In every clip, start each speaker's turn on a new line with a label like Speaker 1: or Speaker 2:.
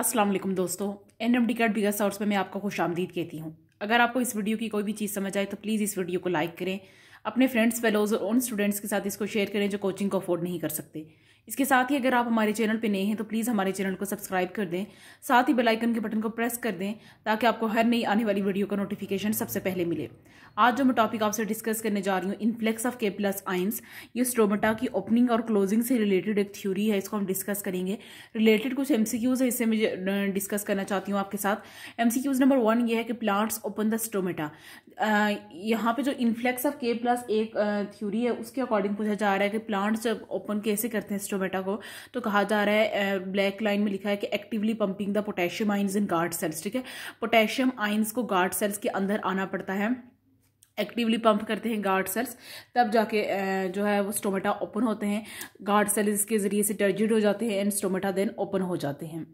Speaker 1: अस्सलाम वालेकुम दोस्तों N M D card bigger source में मैं आपका खुश आमदीद कहती हूँ अगर आपको इस वीडियो की कोई भी चीज़ समझ आए तो प्लीज़ इस वीडियो को लाइक करें अपने फ्रेंड्स फेलोज़ और उन स्टूडेंट्स के साथ इसको शेयर करें जो कोचिंग को अफोर्ड नहीं कर सकते इसके साथ ही अगर आप हमारे चैनल पर नए हैं तो प्लीज़ हमारे चैनल को सब्सक्राइब कर दें साथ ही बेलाइकन के बटन को प्रेस कर दें ताकि आपको हर नई आने वाली वीडियो का नोटिफिकेशन सबसे पहले मिले आज जो मैं टॉपिक आपसे डिस्कस करने जा रही हूँ influx of K plus ions ये स्टोमेटा की ओपनिंग और क्लोजिंग से रिलेटेड एक थ्योरी है इसको हम डिस्कस करेंगे रिलेटेड कुछ एमसीक्यूज है इससे मैं डिस्कस करना चाहती हूँ आपके साथ एम नंबर वन ये है कि प्लांट्स ओपन द स्टोमेटा यहाँ पे जो इन्फ्लेक्स ऑफ के प्लस एक थ्योरी है उसके अकॉर्डिंग पूछा जा रहा है कि प्लांट्स ओपन कैसे करते हैं स्टोमेटा को तो कहा जा रहा है ब्लैक लाइन में लिखा है कि actively pumping the potassium ions in guard cells ठीक है पोटेशियम आइन्स को गार्ड सेल्स के अंदर आना पड़ता है एक्टिवली पंप करते हैं गार्ड सेल्स तब जाके जो है वो स्टोमेटा ओपन होते हैं गार्ड सेल्स के ज़रिए से टर्जिड हो जाते हैं एंड स्टोमेटा देन ओपन हो जाते हैं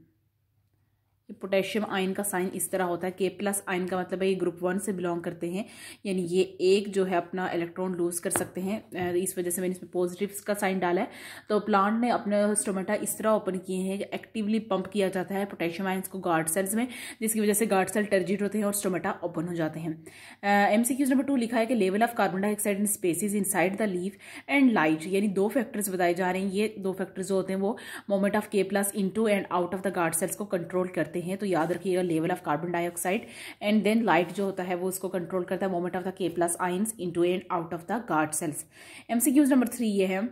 Speaker 1: पोटेशियम आयन का साइन इस तरह होता है के प्लस आयन का मतलब है ये ग्रुप वन से बिलोंग करते हैं यानी ये एक जो है अपना इलेक्ट्रॉन लूज कर सकते हैं इस वजह से मैंने इसमें पॉजिटिव का साइन डाला है तो प्लांट ने अपने स्टोमेटा इस तरह ओपन किए हैं कि एक्टिवली पंप किया जाता है पोटेशियम आयन को गार्ड सेल्स में जिसकी वजह से गार्ड सेल टर्जिट होते हैं और स्टोमेटा ओपन हो जाते हैं एम नंबर टू लिखा है कि level of carbon dioxide in spaces in the leaf and light यानी दो फैक्टर्स बताए जा रहे हैं ये दो फैक्टर्स जो होते हैं वो movement of K plus into and out of the guard cells को कंट्रोल करते हैं हैं तो याद रखिएगा level of carbon dioxide and then light जो होता है वो उसको कंट्रोल करता है movement of the K plus ions into and out of the guard cells MCQs number three ये है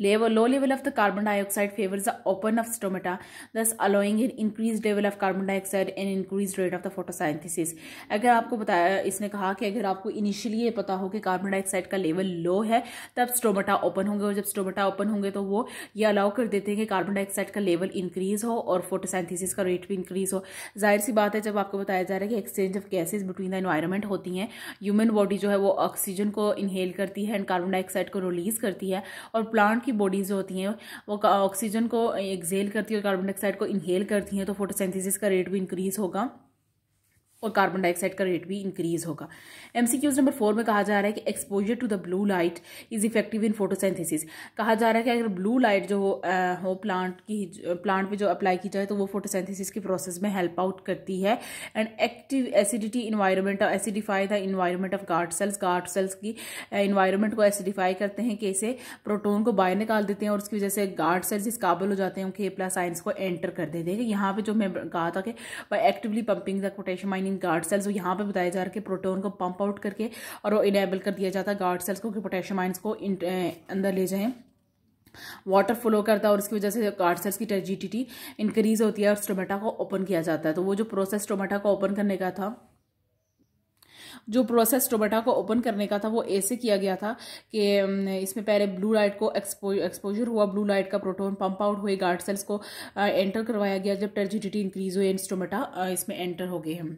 Speaker 1: low level of the carbon dioxide favors the open of stomata, thus allowing an increased level of carbon dioxide and increased rate of the photosynthesis. अगर आपको बताया इसने कहा कि अगर आपको इनिशियली ये पता हो कि कार्बन डाइऑक्साइड का लेवल लो है तब स्टोमेटा ओपन होंगे और जब स्टोमेटा ओपन होंगे तो वो ये अलाउ कर देते हैं कि कार्बन डाइऑक्साइड का लेवल इंक्रीज हो और फोटोसाइंथिसिस का रेट भी इंक्रीज हो जाहिर सी बात है जब आपको बताया जा रहा है कि exchange of gases between the environment होती हैं ह्यूमन बॉडी जो है वो ऑक्सीजन को इनहेल करती है एंड कार्बन डाइऑक्साइड को रिलीज करती है और प्लांट आपकी बॉडीज़ जो होती हैं वो ऑक्सीजन को एक्जेल करती है और कार्बन डाइऑक्साइड को इनहेल करती हैं तो फोटोसेंथिस का रेट भी इंक्रीज़ होगा और कार्बन डाइऑक्साइड का रेट भी इंक्रीज होगा एमसीक्यूज नंबर फोर में कहा जा रहा है कि exposure to the blue light is effective in photosynthesis कहा जा रहा है कि अगर ब्लू लाइट जो आ, हो प्लांट की प्लांट पे जो अप्लाई की जाए तो वो फोटोसेंथिसिस के प्रोसेस में हेल्प आउट करती है and active acidity environment acidify the environment of guard cells guard cells की इन्वायरमेंट को एसिडिफाई करते हैं कैसे प्रोटोन को बाहर निकाल देते हैं और उसकी वजह से गार्ड सेल्स इस काबल हो जाते हैं उनके प्लस आइंस को एंटर कर देते हैं यहाँ पर जो मैं कहा था कि actively pumping the potassium mean guard cells और यहाँ पे बताया जा रहा है कि प्रोटोन को पंप आउट करके और वो इनेबल कर दिया जाता है गार्ड सेल्स को कि पोटेशियम आइंस को अंदर ले जाएँ वाटर फ्लो करता है और इसकी वजह से कार्ड सेल्स की टर्जिटिटी इंक्रीज होती है और स्टोमेटा को ओपन किया जाता है तो वो जो प्रोसेस स्टोमेटा को ओपन करने का था जो प्रोसेस टोबेटा को ओपन करने का था वो ऐसे किया गया था कि इसमें पहले ब्लू लाइट को एक्सपो एक्सपोजर हुआ ब्लू लाइट का प्रोटोन पंप आउट हुए गार्ड सेल्स को एंटर करवाया गया जब टर्जिडिटी इंक्रीज हुई स्टोमेटा इसमें एंटर हो गए हम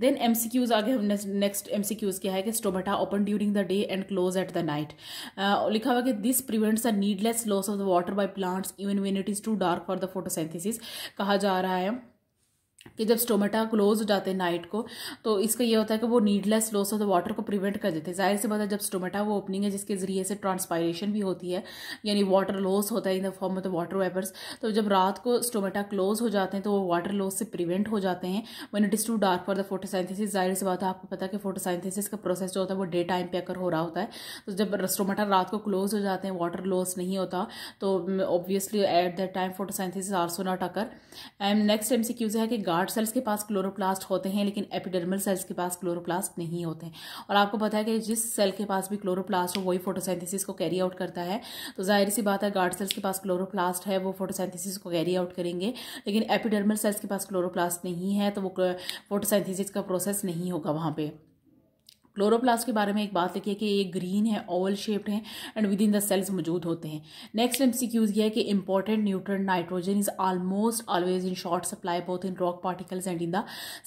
Speaker 1: देन एम सी क्यूज़ आगे नेक्स्ट एम सी क्यूज़ क्या है कि stomata open during the day and close at the night लिखा हुआ कि this prevents a needless loss of the water by plants even when it is too dark for the photosynthesis कहा जा रहा है कि जब स्टोमेटा क्लोज हो जाते हैं नाइट को तो इसका ये होता है कि वो needless loss of the water को प्रिवेंट कर देते हैं जाहिर सी बात है जब स्टोमेटा वो ओपनिंग है जिसके ज़रिए से ट्रांसपायरेशन भी होती है यानी वाटर लॉस होता है in the form of the water vapours तो जब रात को स्टोमेटा क्लोज हो जाते हैं तो वो वाटर लॉस से प्रिवेंट हो जाते हैं when it is too dark for the photosynthesis जाहिर सी बात है आपको पता है कि फोटोसाइंथिसिस का प्रोसेस जो होता है वो डे टाइम पे अकर हो रहा होता है तो जब स्टोमेटा रात को क्लोज हो जाते हैं वाटर लॉस नहीं होता तो obviously at that time are also not occur and next M है कि गार्ड सेल्स के पास क्लोरोप्लास्ट होते हैं लेकिन एपिडर्मल सेल्स के पास क्लोरोप्लास्ट नहीं होते हैं और आपको पता है कि जिस सेल के पास भी क्लोरोप्लास्ट हो वही फोटोसेंथिसिस को कैरी आउट करता है तो जाहिर सी बात है गार्ड सेल्स के पास क्लोरोप्लास्ट है वो फोटोसेंथिसिस को कैरी आउट करेंगे लेकिन एपिडर्मल सेल्स के पास क्लोरोप्लास्ट नहीं है तो वो फोटोसेंथिसिस का प्रोसेस नहीं होगा वहाँ पर क्लोरोप्लास्ट के बारे में एक बात लिखी है कि ये ग्रीन है ओवल शेप्ड है and within the cells मौजूद होते हैं नेक्स्ट एम ये है कि important nutrient nitrogen is almost always in short supply both in rock particles and in the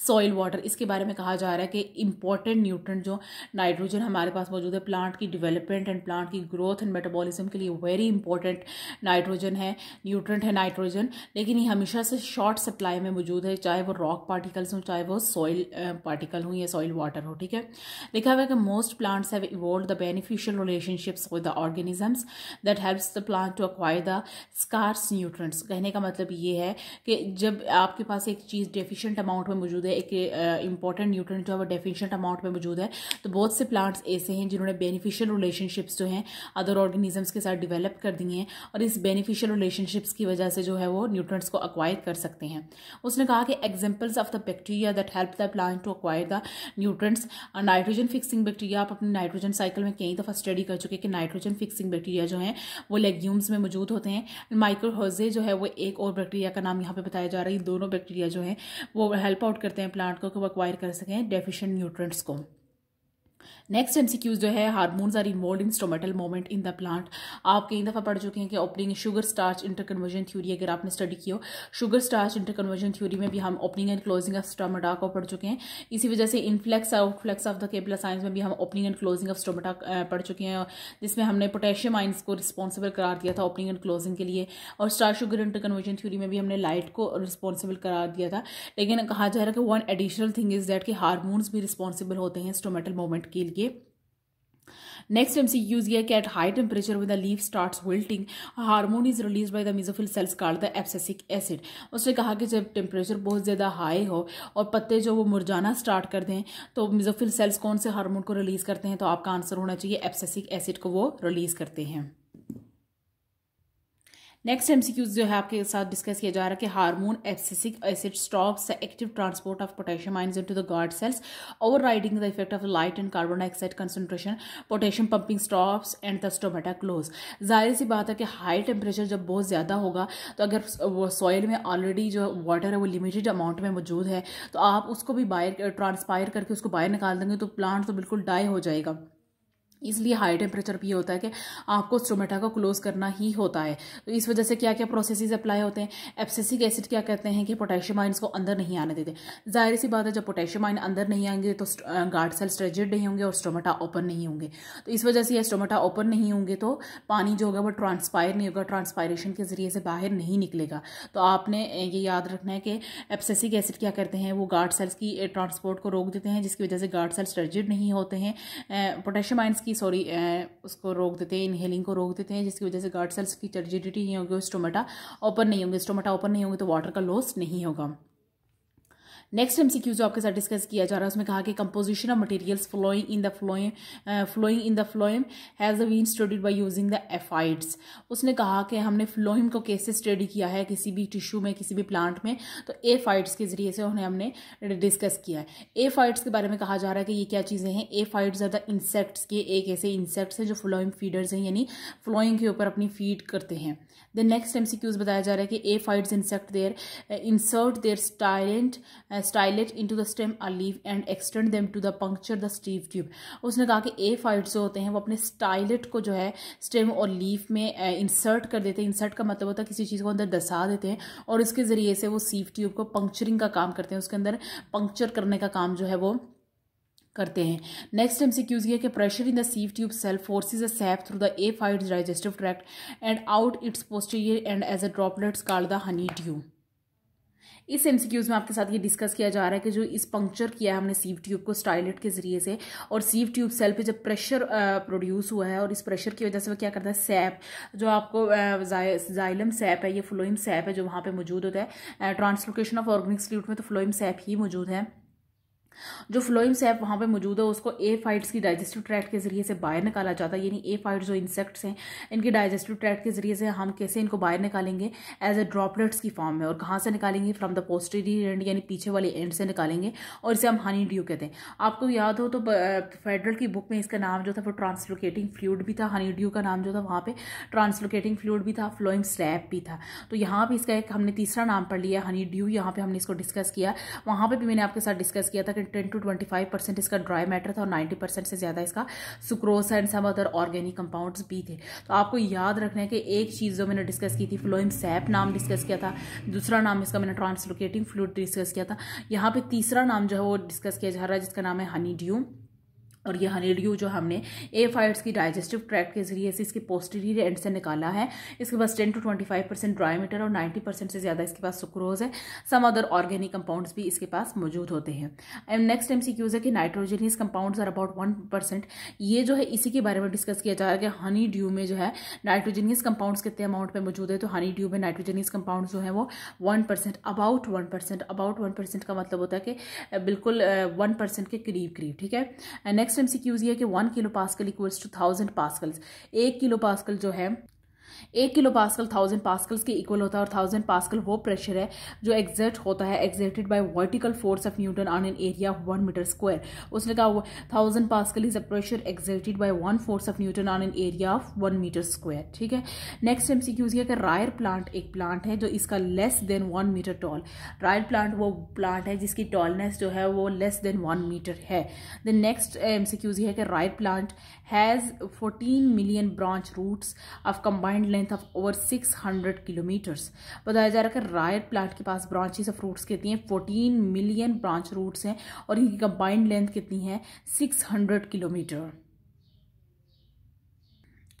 Speaker 1: soil water इसके बारे में कहा जा रहा है कि इंपॉर्टेंट न्यूट्रन जो नाइट्रोजन हमारे पास मौजूद है प्लांट की डिवेलपमेंट एंड प्लांट की ग्रोथ एंड मेटाबॉलिज्म के लिए वेरी इंपॉर्टेंट नाइट्रोजन है न्यूट्रंट है नाइट्रोजन लेकिन ये हमेशा से शॉर्ट सप्लाई में मौजूद है चाहे वो रॉक पार्टिकल्स हों चाहे वो सॉइल पार्टिकल हों या सॉइल वाटर हो ठीक है लिखा हुआ है कि most plants have evolve the beneficial relationships with the organisms that helps the plant to acquire the scarce nutrients कहने का मतलब ये है कि जब आपके पास एक चीज़ डेफिशेंट अमाउंट में मौजूद है एक इंपॉर्टेंट न्यूट्रंट जो है वो डेफिशेंट अमाउंट में मौजूद है तो बहुत से प्लांट्स ऐसे हैं जिन्होंने बेनिफिशियल रिलेशनशिप्स जो हैं अदर ऑर्गेनिजम्स के साथ डिवेलप कर दिए हैं और इस बेनिफिशियल रिलेशनशिप्स की वजह से जो है वो न्यूट्रंट्स को अक्वायर कर सकते हैं उसने कहा कि examples of the bacteria that help the plant to acquire the nutrients nitrogen fixing bacteria आप अपने नाइट्रोजन साइकिल में कई दफ़ा स्टडी कर चुके हैं कि नाइट्रोजन फिक्सिंग बैक्टीरिया जो है वो लेग्यूम्स में मौजूद होते हैं माइक्रोहोजे जो है वो एक और बैक्टीरिया का नाम यहाँ पे बताया जा रहा है दोनों बैक्टीरिया जो है वो हेल्प आउट करते हैं प्लांट को कि वो अक्वायर कर सकें डेफिशेंट न्यूट्रेंट्स को नेक्स्ट एमसीक्यूज जो है hormones are involve in stomatal movement in the plant आप कई दफ़ा पढ़ चुके हैं कि opening sugar starch inter conversion theory अगर आपने स्टडी की हो sugar starch inter conversion theory में भी हम opening and closing of stomata को पढ़ चुके हैं इसी वजह से influx outflux of the K plus ions में भी हम opening and closing of stomata पढ़ चुके हैं जिसमें हमने पोटेशियम आइंस को रिस्पॉन्सिबल करार दिया था ओपनिंग एंड क्लोजिंग के लिए और starch sugar inter conversion theory में भी हमने लाइट को रिस्पॉन्सिबल करार दिया था लेकिन कहा जा रहा है कि one additional thing is that कि हारमोन्स भी रिस्पॉन्सिबल होते हैं स्टोमेटल मोमेंट के लिए नेक्स्ट एम सी यूज किया कि at high temperature with the leaf starts wilting hormone is release by the mesophyll cells called the abscisic acid उसने कहा कि जब टेम्परेचर बहुत ज्यादा हाई हो और पत्ते जो वो मुरझाना स्टार्ट कर दें तो मिजोफिल सेल्स कौन से हार्मोन को रिलीज करते हैं तो आपका आंसर होना चाहिए एप्सिक एसिड को वो रिलीज करते हैं नेक्स्ट एमसीक्यूज जो है आपके साथ डिस्कस किया जा रहा है कि hormone abscisic acid stops active transport of potassium ions into the guard cells overriding the effect of light and carbon dioxide concentration potassium pumping stops and the stomata close जाहिर सी बात है कि हाई टेम्परेचर जब बहुत ज़्यादा होगा तो अगर सॉइल में ऑलरेडी जो वाटर है वो लिमिटेड अमाउंट में मौजूद है तो आप उसको भी बाहर ट्रांसपायर करके उसको बाहर निकाल देंगे तो प्लांट तो बिल्कुल डाई हो जाएगा इसलिए हाई टेम्परेचर भी होता है कि आपको स्टोमेटा को क्लोज करना ही होता है तो इस वजह से क्या क्या प्रोसेसेस अप्लाई होते हैं एप्सेसिक एसिड क्या कहते हैं कि पोटेशियम आइन्स को अंदर नहीं आने देते जाहिर सी बात है जब पोटेशियम आइन अंदर नहीं आएंगे तो गार्ड सेल स्ट्रेजिड नहीं होंगे और स्टोमेटा ओपन नहीं होंगे तो इस वजह से यह स्टोमेटा ओपन नहीं होंगे तो पानी जो होगा वो ट्रांसपायर नहीं होगा ट्रांसपायरेशन के ज़रिए से बाहर नहीं निकलेगा तो आपने ये याद रखना है कि एप्सेसिक एसिड क्या करते हैं वो गार्ड सेल्स की ट्रांसपोर्ट को रोक देते हैं जिसकी वजह से गार्ड सेल स्ट्रेजिड नहीं होते हैं पोटेशियम आइन्स की की सॉरी उसको रोक देते हैं इनहेलिंग को रोक देते हैं जिसकी वजह से गार्ड सेल्स की टर्जिडिटी नहीं होगी स्टोमेटा ओपन नहीं होंगे स्टोमेटा ओपन नहीं होंगे तो वाटर का लॉस नहीं होगा नेक्स्ट एम जो आपके साथ डिस्कस किया जा रहा है उसमें कहा कि composition of materials flowing in the flowing flowing in the phloem has been studied by using the aphids उसने कहा कि हमने फ्लोइम को कैसे स्टडी किया है किसी भी टिश्यू में किसी भी प्लांट में तो एफाइड्स के ज़रिए से उन्हें हमने डिस्कस किया है एफाइड्स के बारे में कहा जा रहा है कि ये क्या चीज़ें हैं एफाइड्स आर द इंसेक्ट्स के एक ऐसे इंसेक्ट्स हैं जो फ्लोइम फीडर्स हैं यानी फ्लोइंग के ऊपर अपनी फीड करते हैं देन नेक्स्ट एम बताया जा रहा है कि aphids insect their insert their stylet into the stem or leaf and extend them to the puncture the sieve tube उसने कहा कि ए फाइट्स जो होते हैं वो अपने स्टाइलेट को जो है स्टेम और लीफ में इंसर्ट कर देते हैं इंसर्ट का मतलब होता है किसी चीज़ को अंदर दसा देते हैं और इसके ज़रिए से वो सीव ट्यूब को पंक्चरिंग का काम करते हैं उसके अंदर पंक्चर करने का काम जो है वो करते हैं नेक्स्ट एम सी क्यूज ये कि pressure in the sieve tube cell forces a sap through the aphid digestive tract and out its posterior end as a droplets called the honeydew इस MCQs में आपके साथ ये discuss किया जा रहा है कि जो इस पंक्चर किया है हमने सीव ट्यूब को स्टाइलेट के जरिए से और सीव ट्यूब सेल पे जब प्रेशर प्रोड्यूस हुआ है और इस प्रेशर की वजह से वो क्या करता है सैप जो आपको जाइलम सैप है ये फ्लोइम सैप है जो वहाँ पर मौजूद होता है ट्रांसलोकेशन ऑफ ऑर्गेनिक सल्यूट में तो फ्लोइम सैप ही मौजूद है जो फ्लोइम सैप वहाँ पे मौजूद है उसको ए फाइट्स की डाइजेस्टिव ट्रैक्ट के जरिए से बाहर निकाला जाता है यानी ए फाइट्स जो इंसेक्ट्स हैं इनके डाइजेस्टिव ट्रैक्ट के जरिए से हम कैसे इनको बाहर निकालेंगे एज ए ड्रॉपलेट्स की फॉर्म में और कहाँ से निकालेंगे फ्रॉम द पोस्टेरियर एंड यानी पीछे वाले एंड से निकालेंगे और इसे हम हनी ड्यू कहते हैं आपको याद हो तो फेडरल की बुक में इसका नाम जो था वो ट्रांसलोकेटिंग फ्लूड भी था हनी ड्यू का नाम जो था वहाँ पर ट्रांसलोकेटिंग फ्लूड भी था फ्लोइम स्लैप भी था तो यहाँ पर इसका एक हमने तीसरा नाम पढ़ लिया हनी ड्यू यहाँ पर हमने इसको डिस्कस किया वहाँ पर भी मैंने आपके साथ डिस्कस किया था ten to twenty five percent इसका ड्राई मैटर था और नाइन्टी परसेंट से ज़्यादा इसका sucrose and some other organic compounds भी थे तो आपको याद रखना है कि एक चीज़ जो मैंने डिस्कस की थी फ्लोइम सैप नाम डिस्कस किया था दूसरा नाम इसका मैंने ट्रांसलोकेटिंग फ्लूड डिस्कस किया था यहाँ पर तीसरा नाम जो है वो डिस्कस किया जा रहा है जिसका नाम है हनी ड्यू और ये हनीड्यू जो हमने ए फाइट्स की डाइजेस्टिव ट्रैक्ट के जरिए से इसके पोस्टीरियर एंड से निकाला है इसके पास 10 टू 25 परसेंट ड्राई मीटर और 90 परसेंट से ज़्यादा इसके पास सुक्रोज है सम अदर ऑर्गेनिक कंपाउंड्स भी इसके पास मौजूद होते हैं and next M C Qs है कि nitrogenous compound are about one percent ये जो है इसी के बारे में डिस्कस किया जा रहा है कि हनी ड्यू में जो है नाइट्रोजनियस कंपाउंड्स कितने अमाउंट में मौजूद है तो हनी ड्यू में नाइट्रोजनियस कंपाउंड जो है वो one percent about one percent about one percent का मतलब होता है कि बिल्कुल वन परसेंट के करीब करीब ठीक है नेक्स्ट नेक्स्ट एमसीक्यूज ये कि one kilo pascal equals to thousand pascals एक किलो पास्कल जो है एक किलो पास्कल थाउजेंड पास्कल्स के इक्वल होता है और थाउजेंड पास्कल वो प्रेशर है जो एग्जर्ट होता है exerted by vertical force of newton on an area one metre square उसने कहा thousand pascal is a pressure exerted by one force of newton on an area of one metre square ठीक है next M C cues कि rye plant एक plant है जो इसका less than one metre tall rye plant वो plant है जिसकी टॉलनेस जो है वो लेस देन वन मीटर है then next M C Qs है कि rye plant has fourteen million branch roots of combined length of over 600 kilometres बताया जा रहा है कि रायर प्लांट के पास ब्रांचेस ऑफ रूट्स कितनी हैं 14 मिलियन ब्रांच रूट्स हैं और इनकी कंबाइंड लेंथ कितनी है 600 किलोमीटर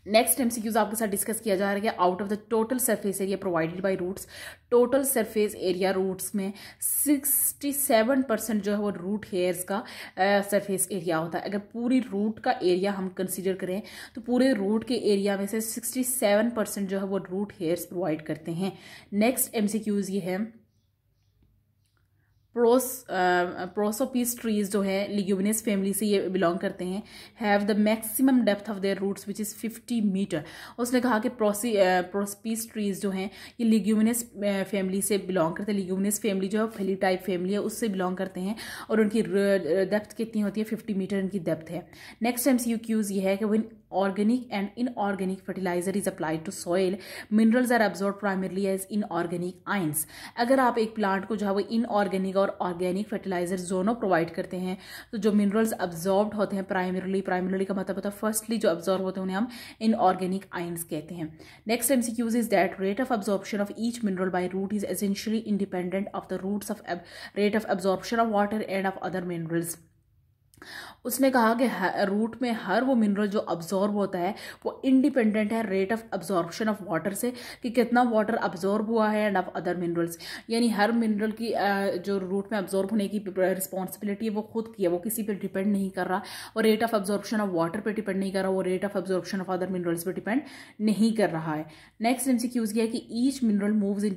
Speaker 1: नेक्स्ट एमसीक्यूज आपके साथ डिस्कस किया जा रहा है out of the total surface area provided by roots total surface area roots में 67 परसेंट जो है वो रूट हेयर्स का सरफेस uh, एरिया होता है अगर पूरी रूट का एरिया हम कंसीडर करें तो पूरे रूट के एरिया में से 67 परसेंट जो है वो रूट हेयर्स प्रोवाइड करते हैं नेक्स्ट एमसीक्यूज ये है प्रोस प्रोसोपीस ट्रीज जो है लिग्यूबिनस फैमिली से ये बिलोंग करते हैं have the maximum depth of their roots which is 50 metre उसने कहा कि प्रोसी प्रोसपीस ट्रीज जो हैं ये लिग्यूमिनस फैमिली से बिलोंग करते हैं लिग्यूमिनस फैमिली जो है फली टाइप फैमिली है उससे बिलोंग करते हैं और उनकी डेप्थ कितनी होती है फिफ्टी मीटर इनकी डेप्थ है next times C U Qs ये है कि one organic and inorganic fertilizer is applied to soil minerals are absorbed primarily as inorganic ions अगर आप एक प्लांट को जो है वो इनऑर्गेनिक और ऑर्गेनिक फर्टिलाइजर दोनों प्रोवाइड करते हैं तो जो मिनरल्स अब्जॉर्ब होते हैं प्राइमरली प्राइमरली का मतलब होता है फर्स्टली जो अब्जॉर्ब होते हैं उन्हें हम इनऑर्गेनिक आइंस कहते हैं next M C Qs is that rate of absorption of each mineral by root is essentially independent of the roots of rate of absorption of water and of other minerals उसने कहा कि root में हर वो mineral जो absorb होता है वो independent है rate of absorption of water से कि कितना वाटर अब्जॉर्ब हुआ है एंड ऑफ अदर मिनरल्स यानी हर मिनरल की जो रूट में अब्जॉर्ब होने की रिस्पॉन्सिबिलिटी है वो खुद की है वो किसी पर डिपेंड नहीं कर रहा और rate of absorption of water पर डिपेंड नहीं कर रहा वो rate of absorption of other minerals पर डिपेंड नहीं कर रहा है नेक्स्ट एम किया कि each mineral moves in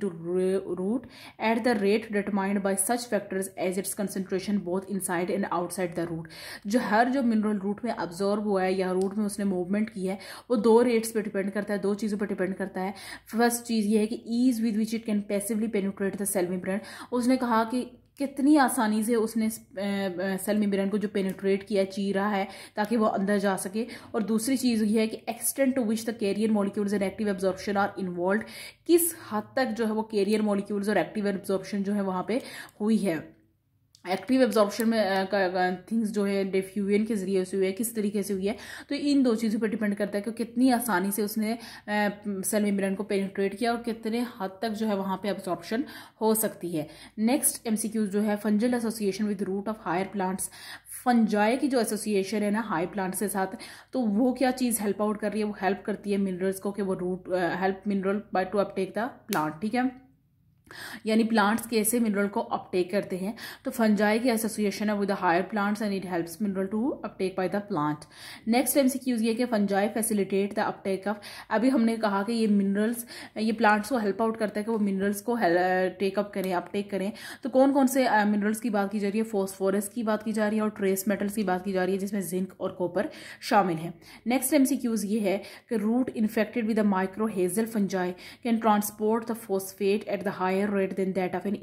Speaker 1: root at the rate determined by such factors as its concentration both inside and outside the root जो हर जो मिनरल रूट में अब्जॉर्ब हुआ है या रूट में उसने मूवमेंट की है वो दो रेट्स पर डिपेंड करता है दो चीज़ों पर डिपेंड करता है फर्स्ट चीज़ ये है कि ease with which it can passively penetrate the cell membrane उसने कहा कि कितनी आसानी से उसने सेल मेम्ब्रेन को जो पेनिट्रेट किया चीरा है ताकि वो अंदर जा सके और दूसरी चीज़ ये है कि extent to which the carrier molecules and active absorption are involve किस हद तक जो है वो कैरियर मॉलिक्यूल्स और एक्टिव एब्जॉर्प्शन जो है वहाँ पे हुई है एक्टिव एब्जॉर्प्शन में थिंग्स जो है डिफ्यूजन के ज़रिए से हुई है किस तरीके से हुई है तो इन दो चीज़ों पर डिपेंड करता है कि कितनी आसानी से उसने सेल मेम्ब्रेन को पेनिट्रेट किया और कितने हद तक जो है वहाँ पे एब्जॉर्प्शन हो सकती है नेक्स्ट एम जो है fungal association with root of higher plants fungi की जो एसोसिएशन है ना हाई प्लांट्स के साथ तो वो क्या चीज़ हेल्प आउट कर रही है वो हेल्प करती है मिनरल्स को कि वो root help mineral by to uptake the plant ठीक है यानी प्लांट्स कैसे मिनरल को अपटेक करते हैं तो फंजाई की एसोसिएशन है with higher plants and it helps mineral to uptake by the plant next M C ये कि fungi facilitate the uptake of अभी हमने कहा कि ये मिनरल्स ये प्लांट्स को हेल्प आउट करता है कि वो मिनरल्स को टेकअप करें अपटेक करें तो कौन कौन से मिनरल्स की बात की जा रही है फोस्फोरस की बात की जा रही है और ट्रेस मेटल्स की बात की जा रही है जिसमें जिंक और कॉपर शामिल है नेक्स्ट एम सी क्यूज ये है कि root infected with mycorrhizal fungi can transport the phosphate at the high higher rate than that of an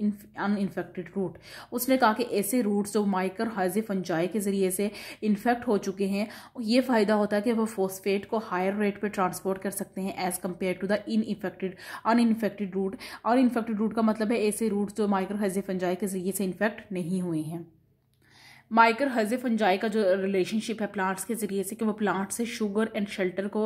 Speaker 1: uninfected root उसने कहा कि ऐसे रूट जो माइकर हाइजे फंजाई के ज़रिए से इन्फेक्ट हो चुके हैं ये फ़ायदा होता है कि वह फोस्फेट को हायर रेट पर ट्रांसपोर्ट कर सकते हैं as compare to the in infected root uninfected root का मतलब है ऐसे रूट जो माइक्रो हाइजे फंजाई के ज़रिए से इन्फेक्ट नहीं हुए हैं माइकर हजे फंजाई का जो रिलेशनशिप है प्लांट्स के ज़रिए से कि वो प्लांट से शुगर एंड शेल्टर को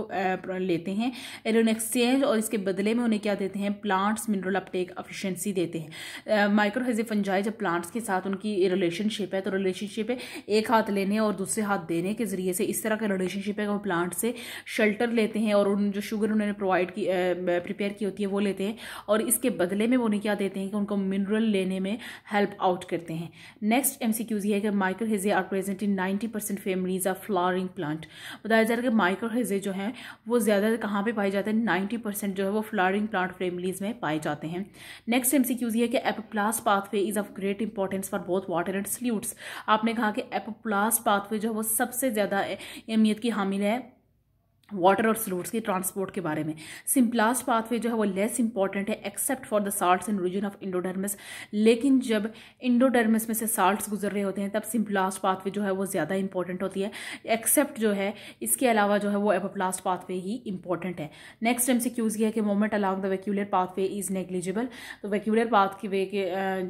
Speaker 1: लेते हैं एन एक्सचेंज और इसके बदले में उन्हें क्या देते हैं प्लांट्स मिनरल अपटेक अफिशेंसी देते हैं माइक्रो हजे फंजाई जब प्लांट्स के साथ उनकी रिलेशनशिप है तो रिलेशनशिप है एक हाथ लेने और दूसरे हाथ देने के ज़रिए से इस तरह का रिलेशनशिप है वो प्लांट से शेल्टर लेते हैं और उन जो शुगर उन्होंने प्रोवाइड की प्रिपेयर की होती है वो लेते हैं और इसके बदले में वो उन्हें क्या देते हैं कि उनको मिनरल लेने में हेल्प आउट करते हैं नेक्स्ट एम ये है कि mycorrhizae are present in 90 percent families of flowering plant बताया जा रहा है कि माइक्रोहेजे जो हैं वो ज़्यादा कहाँ पे पाए जाते हैं 90 परसेंट जो है वो फ्लावरिंग प्लांट फैमिलीज में पाए जाते हैं नेक्स्ट एम सी क्यूज ये कि apoplast pathway is of great importance for both water and solutes आपने कहा कि एपोप्लास पाथवे जो है वो सबसे ज़्यादा अहमियत की हामिल है वाटर और सलूट्स की ट्रांसपोर्ट के बारे में सिम्प्लास्ट पाथवे जो है वो लेस इंपॉर्टेंट है except for the salts in region of endodermis लेकिन जब इंडोडर्मिस में से साल्ट्स गुजर रहे होते हैं तब सिम्प्लास्ट पाथवे जो है वो ज़्यादा इंपॉर्टेंट होती है एक्सेप्ट जो है इसके अलावा जो है वो एपोप्लास्ट पाथवे ही इंपॉर्टेंट है नेक्स्ट टाइम से क्यूज़ किया है कि movement along the vascular pathway is negligible तो वैक्यूलर पाथ के वे के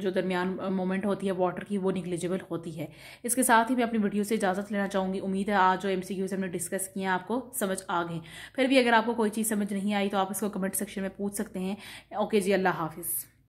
Speaker 1: जो दरमियान मोमेंट होती है वाटर की वो निग्लिजिबल होती है इसके साथ ही मैं अपनी वीडियो से इजाज़त लेना चाहूँगी उम्मीद है आज जो एम सी क्यूज़ हमने डिस्कस किए हैं आपको समझ आ गए फिर भी अगर आपको कोई चीज़ समझ नहीं आई तो आप इसको कमेंट सेक्शन में पूछ सकते हैं ओके जी अल्लाह हाफिज़